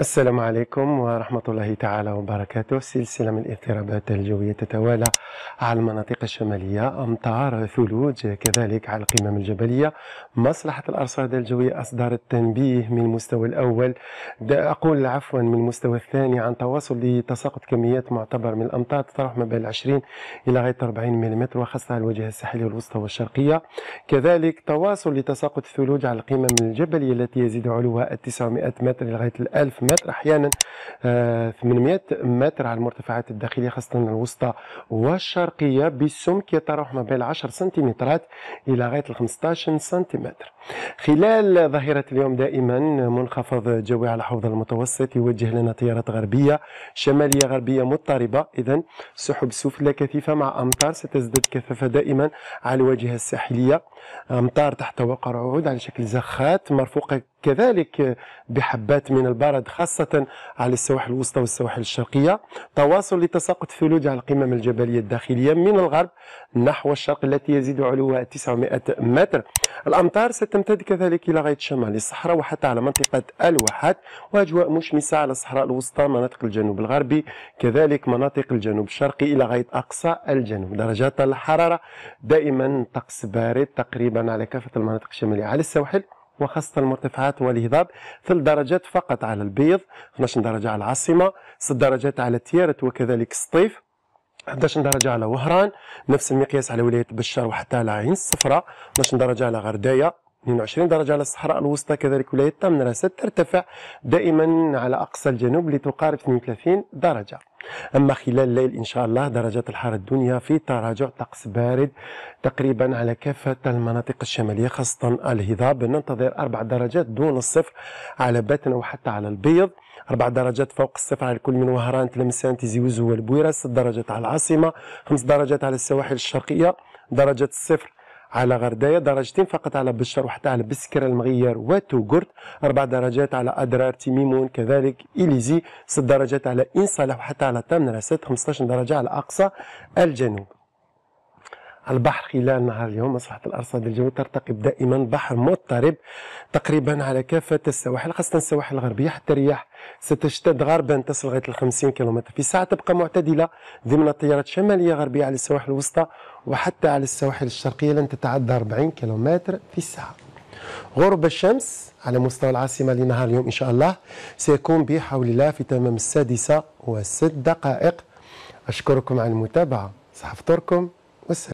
السلام عليكم ورحمة الله تعالى وبركاته سلسلة من الاضطرابات الجوية تتوالى على المناطق الشمالية أمطار ثلوج كذلك على القمم الجبلية مصلحة الأرصاد الجوية أصدرت تنبيه من المستوى الأول أقول عفوا من المستوى الثاني عن تواصل لتساقط كميات معتبر من الأمطار تتراوح ما بين 20 إلى غاية 40 ملم وخاصة على الواجهة الساحلية الوسطى والشرقية كذلك تواصل لتساقط الثلوج على القمم الجبلية التي يزيد علوها 900 متر إلى غاية 1000 متر احيانا 800 آه، متر على المرتفعات الداخليه خاصه الوسطى والشرقيه بسمك يتراوح ما بين 10 سنتيمترات الى غايه ال 15 سنتيمتر خلال ظهيره اليوم دائما منخفض جوي على حوض المتوسط يوجه لنا تيارات غربيه شماليه غربيه مضطربه اذا سحب سفلى كثيفه مع امطار ستزداد كثافه دائما على الواجهه الساحليه امطار تحت وقع رعود على شكل زخات مرفوقه كذلك بحبات من البرد خاصة على السواحل الوسطى والسواحل الشرقية تواصل لتساقط الثلوج على القمم الجبلية الداخلية من الغرب نحو الشرق التي يزيد علوها 900 متر الأمطار ستمتد كذلك إلى غاية شمال الصحراء وحتى على منطقة الواحات وأجواء مشمسة على الصحراء الوسطى مناطق الجنوب الغربي كذلك مناطق الجنوب الشرقي إلى غاية أقصى الجنوب درجات الحرارة دائما طقس بارد تقريبا على كافة المناطق الشمالية على السواحل وخاصة المرتفعات والهضاب ثلاث درجات فقط على البيض 12 درجة على العاصمة 6 درجات على تيارت وكذلك سطيف 11 درجة على وهران نفس المقياس على ولاية بشار وحتى على عين الصفراء 12 درجة على غرداية 22 درجة على الصحراء الوسطى كذلك ولاية تمنرة سترتفع دائما على أقصى الجنوب لتقارب 32 درجة أما خلال الليل إن شاء الله درجات الحرارة الدنيا في تراجع طقس بارد تقريبا على كافة المناطق الشمالية خاصة الهضاب ننتظر أربع درجات دون الصفر على باتنا وحتى على البيض أربع درجات فوق الصفر على كل من وهران تلمسان تيزي والبويرة ست درجات على العاصمة خمس درجات على السواحل الشرقية درجة الصفر على غردايا درجتين فقط على بشر وحتى على بسكرة المغير وتوغرت أربع درجات على أدرار تيميمون كذلك إليزي ست درجات على إنصالة وحتى على تمنرست 15 درجة على أقصى الجنوب البحر خلال نهار اليوم مصلحة الأرصاد الجوي ترتقب دائما بحر مضطرب تقريبا على كافة السواحل خاصة السواحل الغربية حتى الرياح ستشتد غربا تصل لغاية ال 50 كيلومتر في الساعة تبقى معتدلة ضمن التيارات شمالية غربية على السواحل الوسطى وحتى على السواحل الشرقية لن تتعدى 40 كيلومتر في الساعة غروب الشمس على مستوى العاصمة لنهار اليوم إن شاء الله سيكون بحول الله في تمام السادسة وست دقائق أشكركم على المتابعة صحفتركم والسلام